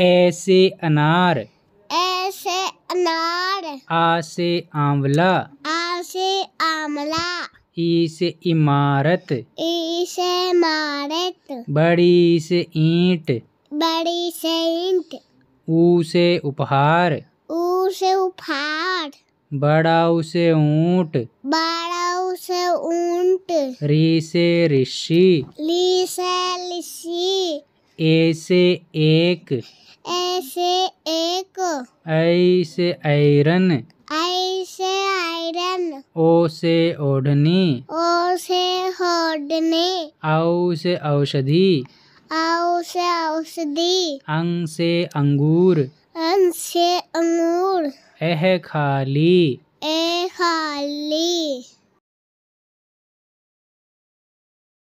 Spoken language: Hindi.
ऐसे अनार ऐसे अनार आ से आंवला आ से आंवला ई से इमारत ई से इमारत बड़ी से ईंट बड़ी से ईंट ऊ से उपहार ऊ से उपहार बड़ा उसे ऊंट बड़ा उसे ऊंट री से ऋषि ली से ऋषि ऐसे एक ऐसे एक ऐ से आयरन ऐ से आयरन ओ से ओढ़नी ओ से ओढ़नी औ से औषधि औ से औषधि अंग से अंगूर अंग से अंगूर एह खाली ए खाली